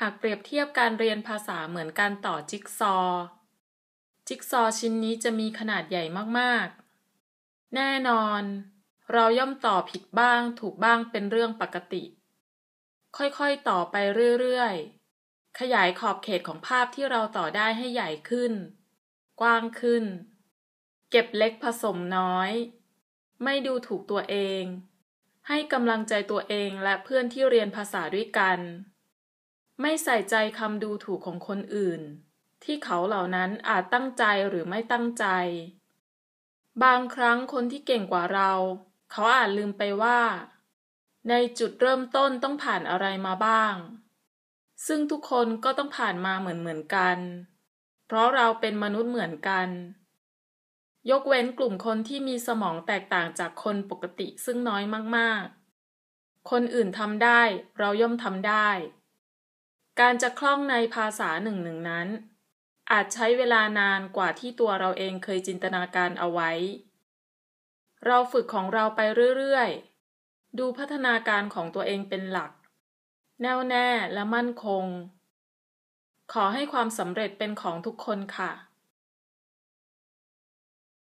หากเปรียบเทียบการเรียนภาษาเหมือนการต่อจิ๊กซอจิ๊กซอชิ้นนี้จะมีขนาดใหญ่มากๆ แน่นอน เราย่อมต่อผิดบ้างถูกบ้างเป็นเรื่องปกติ ค่อยๆต่อไปเรื่อยๆ ขยายขอบเขตของภาพที่เราต่อได้ให้ใหญ่ขึ้น กว้างขึ้น เก็บเล็กผสมน้อย ไม่ดูถูกตัวเอง ให้กำลังใจตัวเองและเพื่อนที่เรียนภาษาด้วยกันไม่ใส่ใจคำดูถูกของคนอื่น ที่เขาเหล่านั้นอาจตั้งใจหรือไม่ตั้งใจ บางครั้งคนที่เก่งกว่าเรา เขาอาจลืมไปว่า ในจุดเริ่มต้นต้องผ่านอะไรมาบ้าง ซึ่งทุกคนก็ต้องผ่านมาเหมือนเหมือนกัน เพราะเราเป็นมนุษย์เหมือนกัน ยกเว้นกลุ่มคนที่มีสมองแตกต่างจากคนปกติซึ่งน้อยมาก ๆ คนอื่นทำได้ เราย่อมทำได้การจะคล่องในภาษาหนึ่งหนึ่งนั้น อาจใช้เวลานานกว่าที่ตัวเราเองเคยจินตนาการเอาไว้ เราฝึกของเราไปเรื่อยๆ ดูพัฒนาการของตัวเองเป็นหลัก แน่วแน่และมั่นคง ขอให้ความสำเร็จเป็นของทุกคนค่ะ